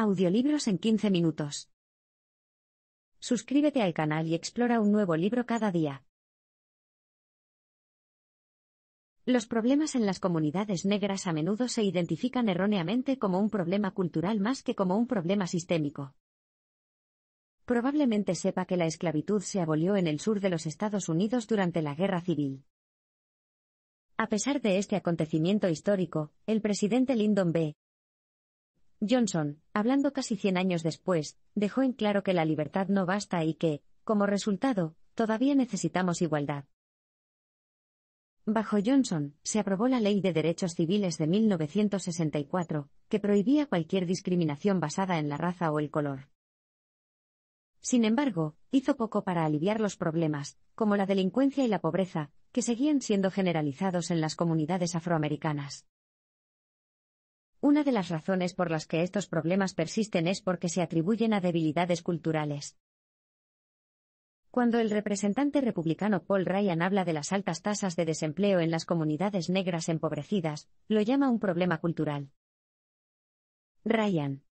Audiolibros en 15 minutos. Suscríbete al canal y explora un nuevo libro cada día. Los problemas en las comunidades negras a menudo se identifican erróneamente como un problema cultural más que como un problema sistémico. Probablemente sepa que la esclavitud se abolió en el sur de los Estados Unidos durante la Guerra Civil. A pesar de este acontecimiento histórico, el presidente Lyndon B. Johnson, hablando casi 100 años después, dejó en claro que la libertad no basta y que, como resultado, todavía necesitamos igualdad. Bajo Johnson, se aprobó la Ley de Derechos Civiles de 1964, que prohibía cualquier discriminación basada en la raza o el color. Sin embargo, hizo poco para aliviar los problemas, como la delincuencia y la pobreza, que seguían siendo generalizados en las comunidades afroamericanas. Una de las razones por las que estos problemas persisten es porque se atribuyen a debilidades culturales. Cuando el representante republicano Paul Ryan habla de las altas tasas de desempleo en las comunidades negras empobrecidas, lo llama un problema cultural. Ryan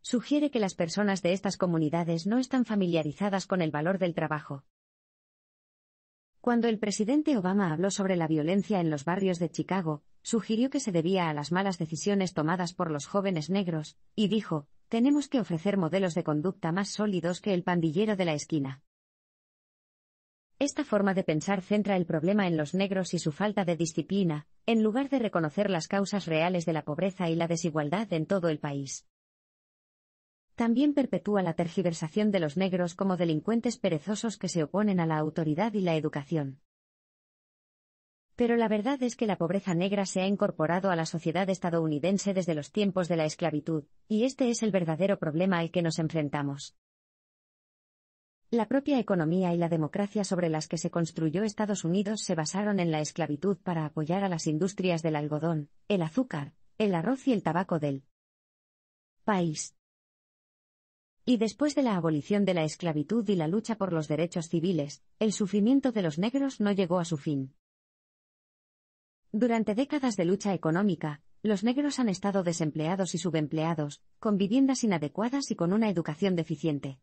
sugiere que las personas de estas comunidades no están familiarizadas con el valor del trabajo. Cuando el presidente Obama habló sobre la violencia en los barrios de Chicago, sugirió que se debía a las malas decisiones tomadas por los jóvenes negros, y dijo, tenemos que ofrecer modelos de conducta más sólidos que el pandillero de la esquina. Esta forma de pensar centra el problema en los negros y su falta de disciplina, en lugar de reconocer las causas reales de la pobreza y la desigualdad en todo el país. También perpetúa la tergiversación de los negros como delincuentes perezosos que se oponen a la autoridad y la educación. Pero la verdad es que la pobreza negra se ha incorporado a la sociedad estadounidense desde los tiempos de la esclavitud, y este es el verdadero problema al que nos enfrentamos. La propia economía y la democracia sobre las que se construyó Estados Unidos se basaron en la esclavitud para apoyar a las industrias del algodón, el azúcar, el arroz y el tabaco del país. Y después de la abolición de la esclavitud y la lucha por los derechos civiles, el sufrimiento de los negros no llegó a su fin. Durante décadas de lucha económica, los negros han estado desempleados y subempleados, con viviendas inadecuadas y con una educación deficiente.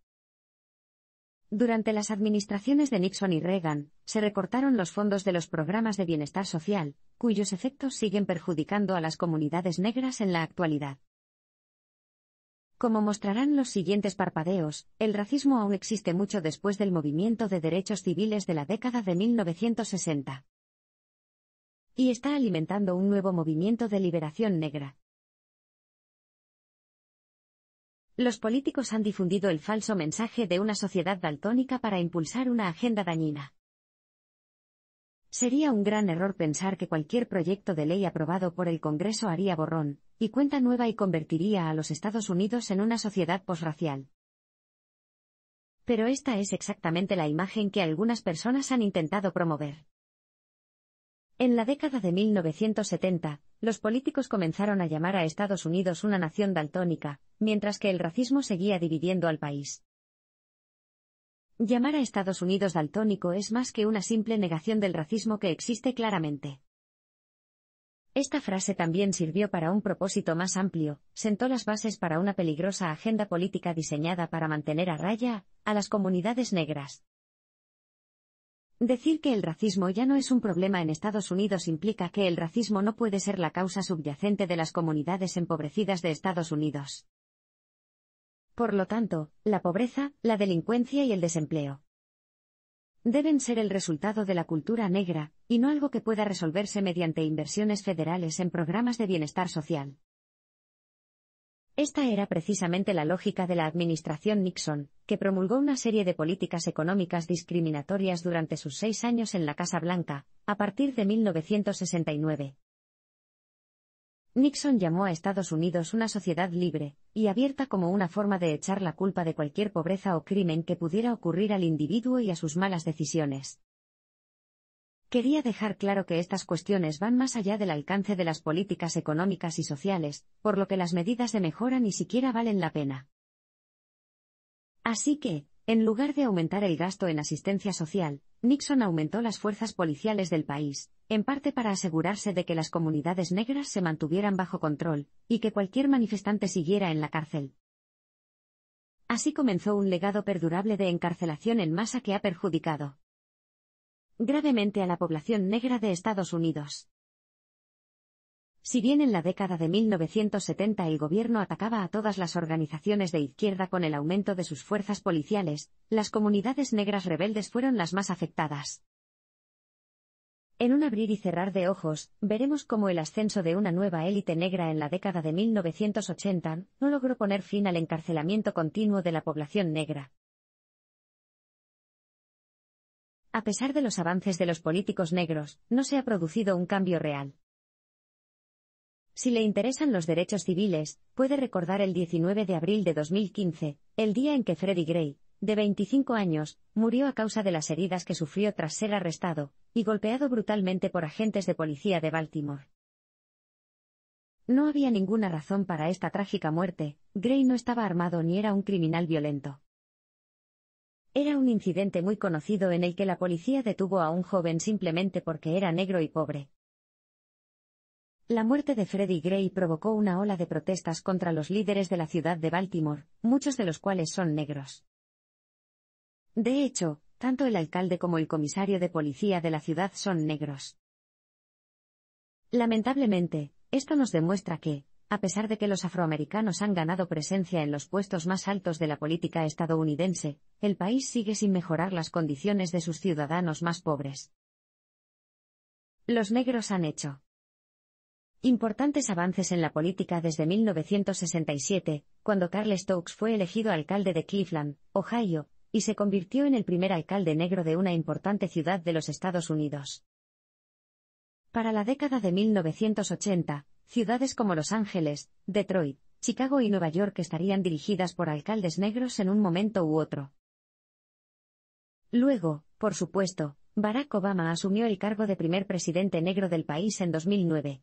Durante las administraciones de Nixon y Reagan, se recortaron los fondos de los programas de bienestar social, cuyos efectos siguen perjudicando a las comunidades negras en la actualidad. Como mostrarán los siguientes parpadeos, el racismo aún existe mucho después del movimiento de derechos civiles de la década de 1960 y está alimentando un nuevo movimiento de liberación negra. Los políticos han difundido el falso mensaje de una sociedad daltónica para impulsar una agenda dañina. Sería un gran error pensar que cualquier proyecto de ley aprobado por el Congreso haría borrón y cuenta nueva y convertiría a los Estados Unidos en una sociedad posracial. Pero esta es exactamente la imagen que algunas personas han intentado promover. En la década de 1970, los políticos comenzaron a llamar a Estados Unidos una nación daltónica, mientras que el racismo seguía dividiendo al país. Llamar a Estados Unidos daltónico es más que una simple negación del racismo que existe claramente. Esta frase también sirvió para un propósito más amplio, sentó las bases para una peligrosa agenda política diseñada para mantener a raya a las comunidades negras. Decir que el racismo ya no es un problema en Estados Unidos implica que el racismo no puede ser la causa subyacente de las comunidades empobrecidas de Estados Unidos. Por lo tanto, la pobreza, la delincuencia y el desempleo deben ser el resultado de la cultura negra, y no algo que pueda resolverse mediante inversiones federales en programas de bienestar social. Esta era precisamente la lógica de la administración Nixon, que promulgó una serie de políticas económicas discriminatorias durante sus seis años en la Casa Blanca, a partir de 1969. Nixon llamó a Estados Unidos una sociedad libre y abierta como una forma de echar la culpa de cualquier pobreza o crimen que pudiera ocurrir al individuo y a sus malas decisiones. Quería dejar claro que estas cuestiones van más allá del alcance de las políticas económicas y sociales, por lo que las medidas de mejora ni siquiera valen la pena. Así que, en lugar de aumentar el gasto en asistencia social, Nixon aumentó las fuerzas policiales del país, en parte para asegurarse de que las comunidades negras se mantuvieran bajo control, y que cualquier manifestante siguiera en la cárcel. Así comenzó un legado perdurable de encarcelación en masa que ha perjudicado gravemente a la población negra de Estados Unidos. Si bien en la década de 1970 el gobierno atacaba a todas las organizaciones de izquierda con el aumento de sus fuerzas policiales, las comunidades negras rebeldes fueron las más afectadas. En un abrir y cerrar de ojos, veremos cómo el ascenso de una nueva élite negra en la década de 1980 no logró poner fin al encarcelamiento continuo de la población negra, a pesar de los avances de los políticos negros, no se ha producido un cambio real. Si le interesan los derechos civiles, puede recordar el 19 de abril de 2015, el día en que Freddie Gray, de 25 años, murió a causa de las heridas que sufrió tras ser arrestado y golpeado brutalmente por agentes de policía de Baltimore. No había ninguna razón para esta trágica muerte, Gray no estaba armado ni era un criminal violento. Era un incidente muy conocido en el que la policía detuvo a un joven simplemente porque era negro y pobre. La muerte de Freddie Gray provocó una ola de protestas contra los líderes de la ciudad de Baltimore, muchos de los cuales son negros. De hecho, tanto el alcalde como el comisario de policía de la ciudad son negros. Lamentablemente, esto nos demuestra que, a pesar de que los afroamericanos han ganado presencia en los puestos más altos de la política estadounidense, el país sigue sin mejorar las condiciones de sus ciudadanos más pobres. Los negros han hecho importantes avances en la política desde 1967, cuando Carl Stokes fue elegido alcalde de Cleveland, Ohio, y se convirtió en el primer alcalde negro de una importante ciudad de los Estados Unidos. Para la década de 1980, ciudades como Los Ángeles, Detroit, Chicago y Nueva York estarían dirigidas por alcaldes negros en un momento u otro. Luego, por supuesto, Barack Obama asumió el cargo de primer presidente negro del país en 2009.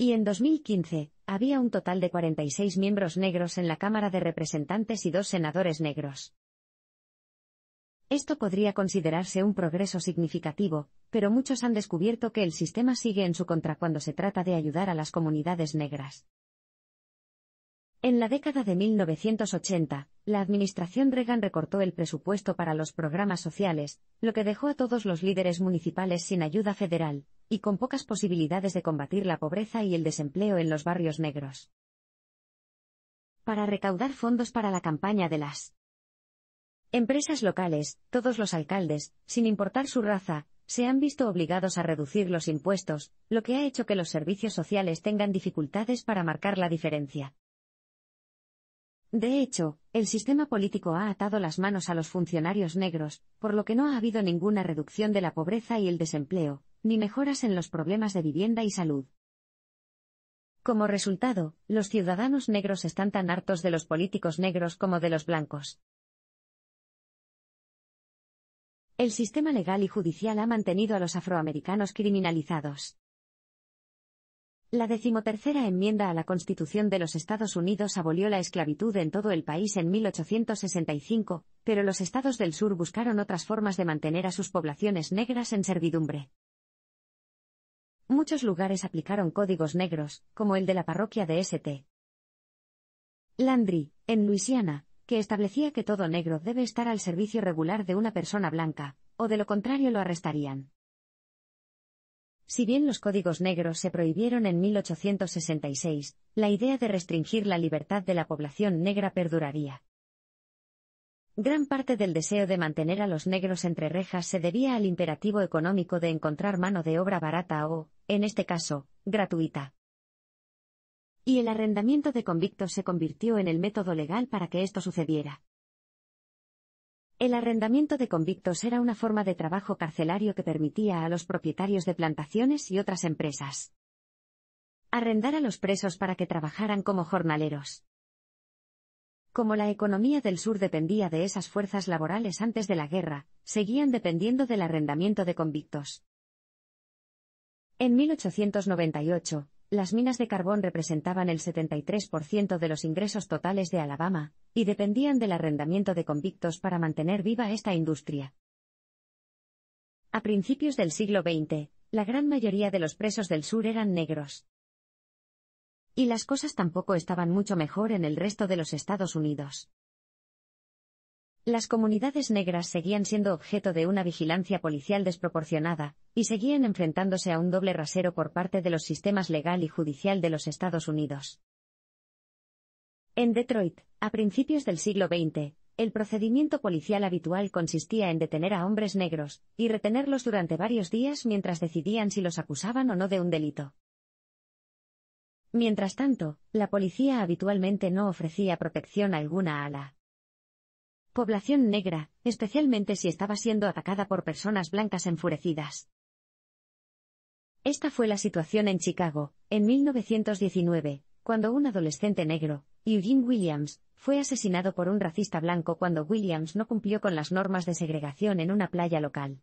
Y en 2015, había un total de 46 miembros negros en la Cámara de Representantes y dos senadores negros. Esto podría considerarse un progreso significativo, pero muchos han descubierto que el sistema sigue en su contra cuando se trata de ayudar a las comunidades negras. En la década de 1980, la administración Reagan recortó el presupuesto para los programas sociales, lo que dejó a todos los líderes municipales sin ayuda federal, y con pocas posibilidades de combatir la pobreza y el desempleo en los barrios negros. Para recaudar fondos para la campaña de las empresas locales, todos los alcaldes, sin importar su raza, se han visto obligados a reducir los impuestos, lo que ha hecho que los servicios sociales tengan dificultades para marcar la diferencia. De hecho, el sistema político ha atado las manos a los funcionarios negros, por lo que no ha habido ninguna reducción de la pobreza y el desempleo, ni mejoras en los problemas de vivienda y salud. Como resultado, los ciudadanos negros están tan hartos de los políticos negros como de los blancos. El sistema legal y judicial ha mantenido a los afroamericanos criminalizados. La decimotercera enmienda a la Constitución de los Estados Unidos abolió la esclavitud en todo el país en 1865, pero los estados del sur buscaron otras formas de mantener a sus poblaciones negras en servidumbre. Muchos lugares aplicaron códigos negros, como el de la parroquia de St. Landry, en Luisiana, que establecía que todo negro debe estar al servicio regular de una persona blanca, o de lo contrario lo arrestarían. Si bien los códigos negros se prohibieron en 1866, la idea de restringir la libertad de la población negra perduraría. Gran parte del deseo de mantener a los negros entre rejas se debía al imperativo económico de encontrar mano de obra barata o, en este caso, gratuita y el arrendamiento de convictos se convirtió en el método legal para que esto sucediera. El arrendamiento de convictos era una forma de trabajo carcelario que permitía a los propietarios de plantaciones y otras empresas arrendar a los presos para que trabajaran como jornaleros. Como la economía del sur dependía de esas fuerzas laborales antes de la guerra, seguían dependiendo del arrendamiento de convictos. En 1898, las minas de carbón representaban el 73% de los ingresos totales de Alabama, y dependían del arrendamiento de convictos para mantener viva esta industria. A principios del siglo XX, la gran mayoría de los presos del sur eran negros. Y las cosas tampoco estaban mucho mejor en el resto de los Estados Unidos. Las comunidades negras seguían siendo objeto de una vigilancia policial desproporcionada, y seguían enfrentándose a un doble rasero por parte de los sistemas legal y judicial de los Estados Unidos. En Detroit, a principios del siglo XX, el procedimiento policial habitual consistía en detener a hombres negros, y retenerlos durante varios días mientras decidían si los acusaban o no de un delito. Mientras tanto, la policía habitualmente no ofrecía protección alguna a la Población negra, especialmente si estaba siendo atacada por personas blancas enfurecidas. Esta fue la situación en Chicago, en 1919, cuando un adolescente negro, Eugene Williams, fue asesinado por un racista blanco cuando Williams no cumplió con las normas de segregación en una playa local.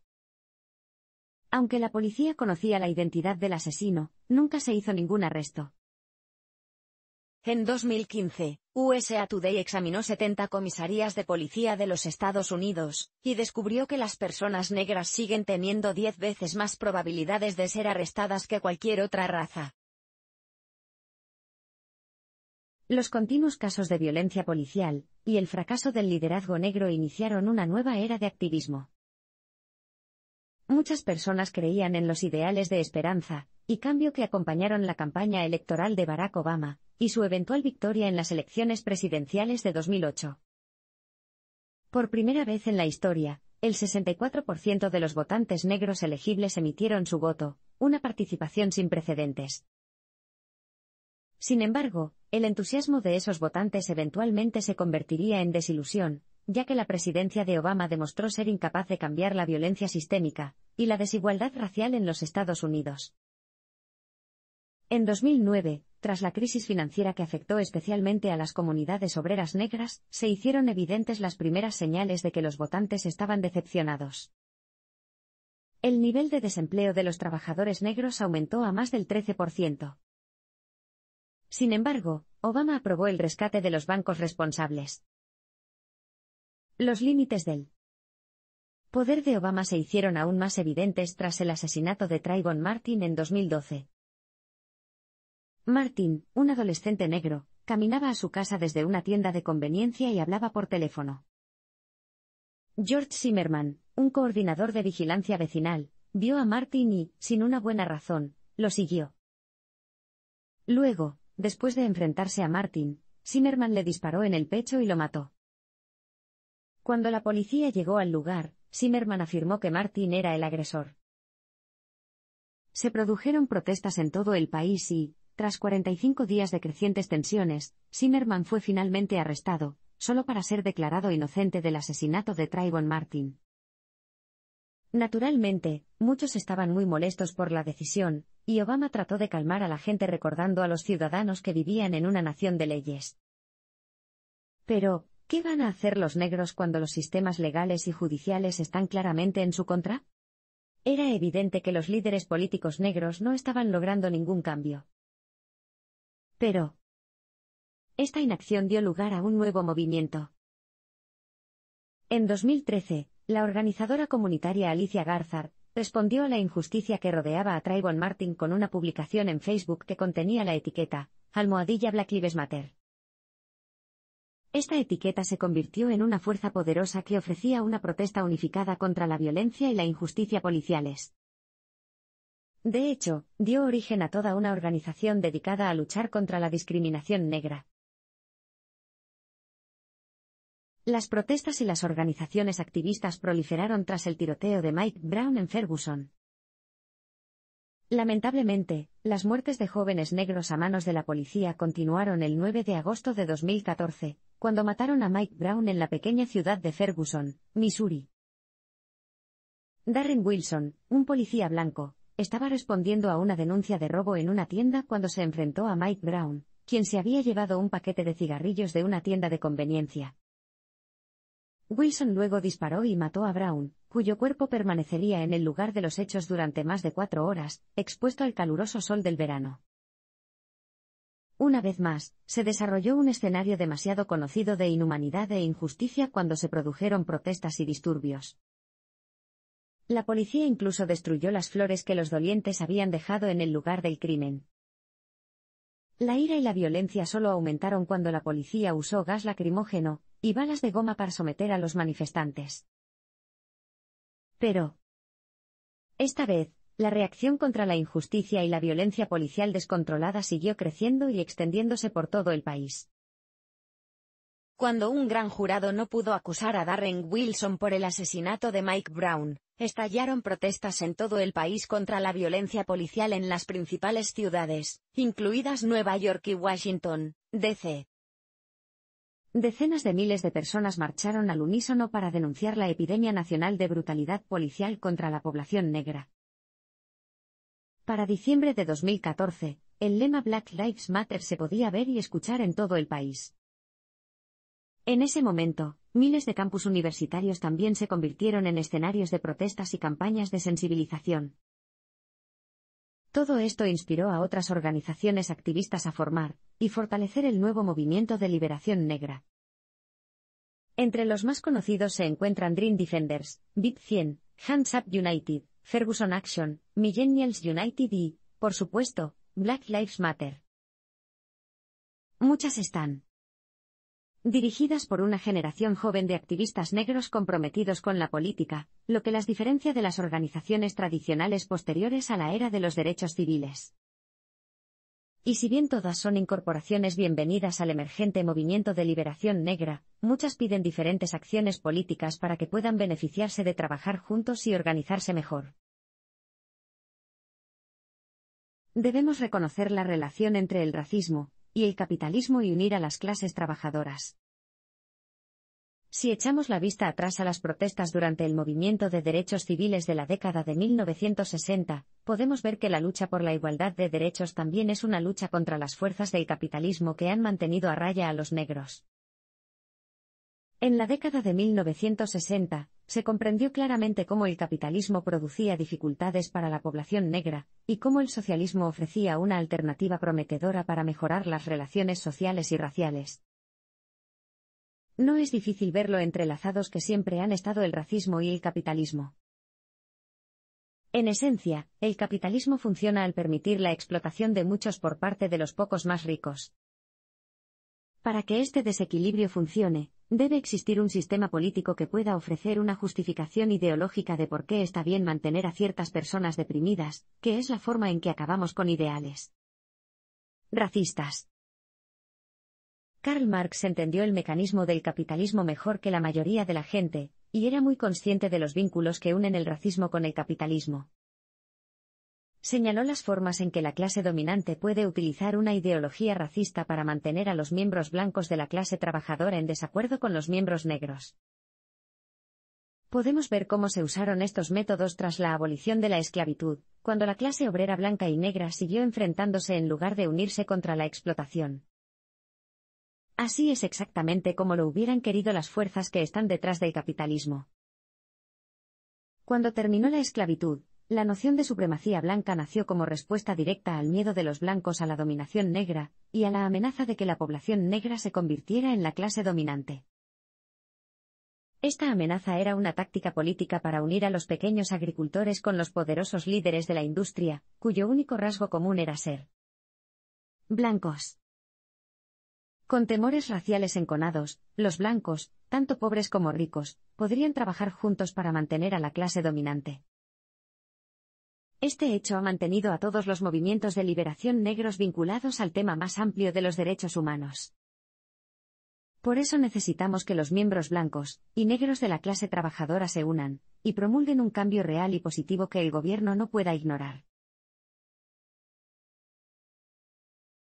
Aunque la policía conocía la identidad del asesino, nunca se hizo ningún arresto. En 2015, USA Today examinó 70 comisarías de policía de los Estados Unidos, y descubrió que las personas negras siguen teniendo 10 veces más probabilidades de ser arrestadas que cualquier otra raza. Los continuos casos de violencia policial, y el fracaso del liderazgo negro iniciaron una nueva era de activismo. Muchas personas creían en los ideales de esperanza, y cambio que acompañaron la campaña electoral de Barack Obama, y su eventual victoria en las elecciones presidenciales de 2008. Por primera vez en la historia, el 64% de los votantes negros elegibles emitieron su voto, una participación sin precedentes. Sin embargo, el entusiasmo de esos votantes eventualmente se convertiría en desilusión, ya que la presidencia de Obama demostró ser incapaz de cambiar la violencia sistémica y la desigualdad racial en los Estados Unidos. En 2009, tras la crisis financiera que afectó especialmente a las comunidades obreras negras, se hicieron evidentes las primeras señales de que los votantes estaban decepcionados. El nivel de desempleo de los trabajadores negros aumentó a más del 13%. Sin embargo, Obama aprobó el rescate de los bancos responsables. Los límites del poder de Obama se hicieron aún más evidentes tras el asesinato de Trayvon Martin en 2012. Martin, un adolescente negro, caminaba a su casa desde una tienda de conveniencia y hablaba por teléfono. George Zimmerman, un coordinador de vigilancia vecinal, vio a Martin y, sin una buena razón, lo siguió. Luego, después de enfrentarse a Martin, Zimmerman le disparó en el pecho y lo mató. Cuando la policía llegó al lugar, Zimmerman afirmó que Martin era el agresor. Se produjeron protestas en todo el país y, tras 45 días de crecientes tensiones, Zimmerman fue finalmente arrestado, solo para ser declarado inocente del asesinato de Trayvon Martin. Naturalmente, muchos estaban muy molestos por la decisión, y Obama trató de calmar a la gente recordando a los ciudadanos que vivían en una nación de leyes. Pero, ¿qué van a hacer los negros cuando los sistemas legales y judiciales están claramente en su contra? Era evidente que los líderes políticos negros no estaban logrando ningún cambio. Pero. Esta inacción dio lugar a un nuevo movimiento. En 2013, la organizadora comunitaria Alicia Garzar respondió a la injusticia que rodeaba a Trayvon Martin con una publicación en Facebook que contenía la etiqueta Almohadilla Black Lives Matter. Esta etiqueta se convirtió en una fuerza poderosa que ofrecía una protesta unificada contra la violencia y la injusticia policiales. De hecho, dio origen a toda una organización dedicada a luchar contra la discriminación negra. Las protestas y las organizaciones activistas proliferaron tras el tiroteo de Mike Brown en Ferguson. Lamentablemente, las muertes de jóvenes negros a manos de la policía continuaron el 9 de agosto de 2014, cuando mataron a Mike Brown en la pequeña ciudad de Ferguson, Missouri. Darren Wilson, un policía blanco, estaba respondiendo a una denuncia de robo en una tienda cuando se enfrentó a Mike Brown, quien se había llevado un paquete de cigarrillos de una tienda de conveniencia. Wilson luego disparó y mató a Brown, cuyo cuerpo permanecería en el lugar de los hechos durante más de cuatro horas, expuesto al caluroso sol del verano. Una vez más, se desarrolló un escenario demasiado conocido de inhumanidad e injusticia cuando se produjeron protestas y disturbios. La policía incluso destruyó las flores que los dolientes habían dejado en el lugar del crimen. La ira y la violencia solo aumentaron cuando la policía usó gas lacrimógeno y balas de goma para someter a los manifestantes. Pero, esta vez, la reacción contra la injusticia y la violencia policial descontrolada siguió creciendo y extendiéndose por todo el país. Cuando un gran jurado no pudo acusar a Darren Wilson por el asesinato de Mike Brown, Estallaron protestas en todo el país contra la violencia policial en las principales ciudades, incluidas Nueva York y Washington, D.C. Decenas de miles de personas marcharon al unísono para denunciar la epidemia nacional de brutalidad policial contra la población negra. Para diciembre de 2014, el lema Black Lives Matter se podía ver y escuchar en todo el país. En ese momento, Miles de campus universitarios también se convirtieron en escenarios de protestas y campañas de sensibilización. Todo esto inspiró a otras organizaciones activistas a formar y fortalecer el nuevo movimiento de liberación negra. Entre los más conocidos se encuentran Dream Defenders, bip 100, Hands Up United, Ferguson Action, Millennials United y, por supuesto, Black Lives Matter. Muchas están dirigidas por una generación joven de activistas negros comprometidos con la política, lo que las diferencia de las organizaciones tradicionales posteriores a la era de los derechos civiles. Y si bien todas son incorporaciones bienvenidas al emergente movimiento de liberación negra, muchas piden diferentes acciones políticas para que puedan beneficiarse de trabajar juntos y organizarse mejor. Debemos reconocer la relación entre el racismo, y el capitalismo y unir a las clases trabajadoras. Si echamos la vista atrás a las protestas durante el movimiento de derechos civiles de la década de 1960, podemos ver que la lucha por la igualdad de derechos también es una lucha contra las fuerzas del capitalismo que han mantenido a raya a los negros. En la década de 1960, se comprendió claramente cómo el capitalismo producía dificultades para la población negra, y cómo el socialismo ofrecía una alternativa prometedora para mejorar las relaciones sociales y raciales. No es difícil ver lo entrelazados que siempre han estado el racismo y el capitalismo. En esencia, el capitalismo funciona al permitir la explotación de muchos por parte de los pocos más ricos. Para que este desequilibrio funcione, Debe existir un sistema político que pueda ofrecer una justificación ideológica de por qué está bien mantener a ciertas personas deprimidas, que es la forma en que acabamos con ideales. Racistas. Karl Marx entendió el mecanismo del capitalismo mejor que la mayoría de la gente, y era muy consciente de los vínculos que unen el racismo con el capitalismo señaló las formas en que la clase dominante puede utilizar una ideología racista para mantener a los miembros blancos de la clase trabajadora en desacuerdo con los miembros negros. Podemos ver cómo se usaron estos métodos tras la abolición de la esclavitud, cuando la clase obrera blanca y negra siguió enfrentándose en lugar de unirse contra la explotación. Así es exactamente como lo hubieran querido las fuerzas que están detrás del capitalismo. Cuando terminó la esclavitud, la noción de supremacía blanca nació como respuesta directa al miedo de los blancos a la dominación negra, y a la amenaza de que la población negra se convirtiera en la clase dominante. Esta amenaza era una táctica política para unir a los pequeños agricultores con los poderosos líderes de la industria, cuyo único rasgo común era ser blancos. Con temores raciales enconados, los blancos, tanto pobres como ricos, podrían trabajar juntos para mantener a la clase dominante. Este hecho ha mantenido a todos los movimientos de liberación negros vinculados al tema más amplio de los derechos humanos. Por eso necesitamos que los miembros blancos y negros de la clase trabajadora se unan, y promulguen un cambio real y positivo que el gobierno no pueda ignorar.